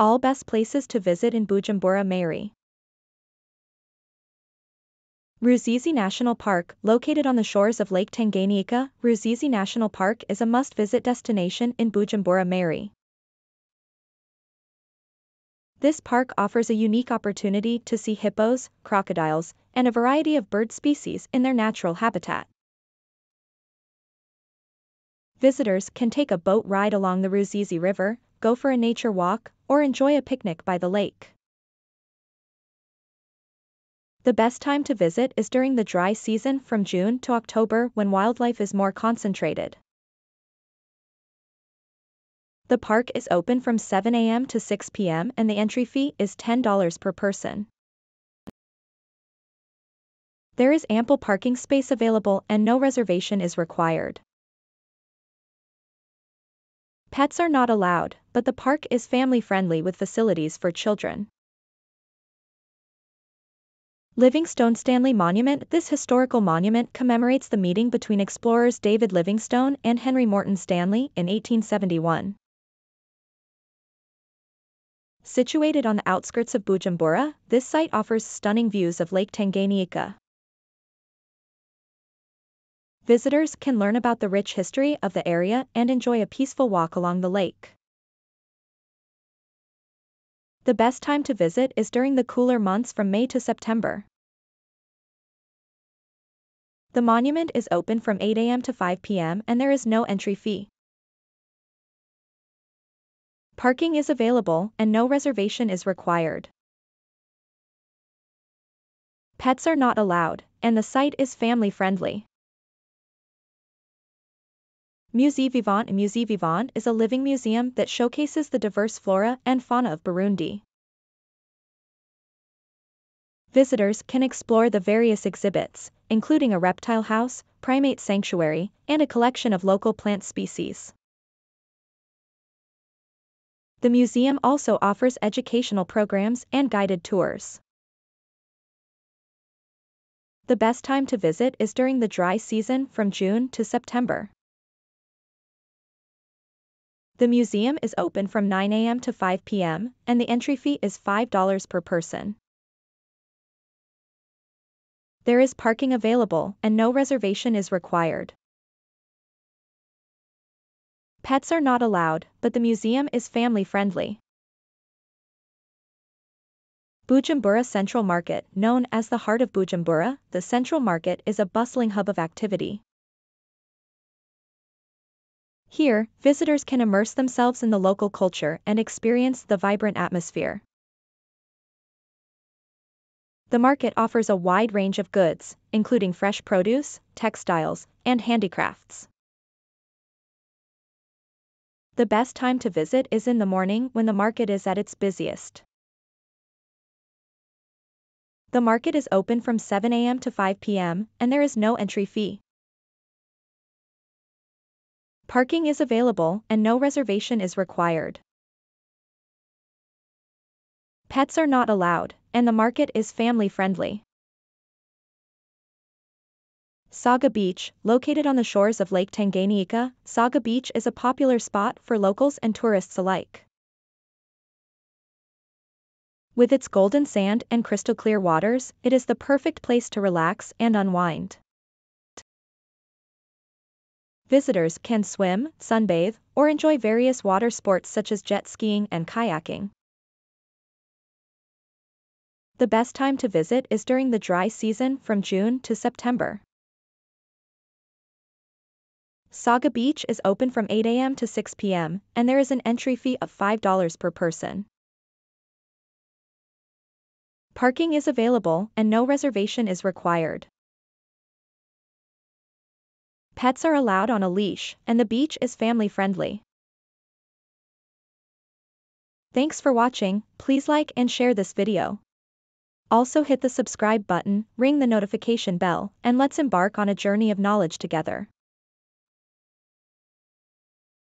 All best places to visit in Bujumbura Mary. Ruzizi National Park, located on the shores of Lake Tanganyika, Ruzizi National Park is a must-visit destination in Bujumbura Mary. This park offers a unique opportunity to see hippos, crocodiles, and a variety of bird species in their natural habitat. Visitors can take a boat ride along the Ruzizi River, go for a nature walk, or enjoy a picnic by the lake. The best time to visit is during the dry season from June to October when wildlife is more concentrated. The park is open from 7 a.m. to 6 p.m. and the entry fee is $10 per person. There is ample parking space available and no reservation is required. Pets are not allowed, but the park is family friendly with facilities for children. Livingstone Stanley Monument This historical monument commemorates the meeting between explorers David Livingstone and Henry Morton Stanley in 1871. Situated on the outskirts of Bujumbura, this site offers stunning views of Lake Tanganyika visitors can learn about the rich history of the area and enjoy a peaceful walk along the lake. The best time to visit is during the cooler months from May to September. The monument is open from 8 a.m. to 5 p.m. and there is no entry fee. Parking is available and no reservation is required. Pets are not allowed, and the site is family friendly. Musée Vivant Musée Vivant is a living museum that showcases the diverse flora and fauna of Burundi. Visitors can explore the various exhibits, including a reptile house, primate sanctuary, and a collection of local plant species. The museum also offers educational programs and guided tours. The best time to visit is during the dry season from June to September. The museum is open from 9 a.m. to 5 p.m., and the entry fee is $5 per person. There is parking available, and no reservation is required. Pets are not allowed, but the museum is family-friendly. Bujumbura Central Market, known as the heart of Bujumbura, the Central Market is a bustling hub of activity. Here, visitors can immerse themselves in the local culture and experience the vibrant atmosphere. The market offers a wide range of goods, including fresh produce, textiles, and handicrafts. The best time to visit is in the morning when the market is at its busiest. The market is open from 7 a.m. to 5 p.m., and there is no entry fee. Parking is available and no reservation is required. Pets are not allowed, and the market is family friendly. Saga Beach, located on the shores of Lake Tanganyika, Saga Beach is a popular spot for locals and tourists alike. With its golden sand and crystal clear waters, it is the perfect place to relax and unwind visitors can swim, sunbathe, or enjoy various water sports such as jet skiing and kayaking. The best time to visit is during the dry season from June to September. Saga Beach is open from 8 a.m. to 6 p.m., and there is an entry fee of $5 per person. Parking is available and no reservation is required. Pets are allowed on a leash, and the beach is family friendly. Thanks for watching, please like and share this video. Also hit the subscribe button, ring the notification bell, and let's embark on a journey of knowledge together.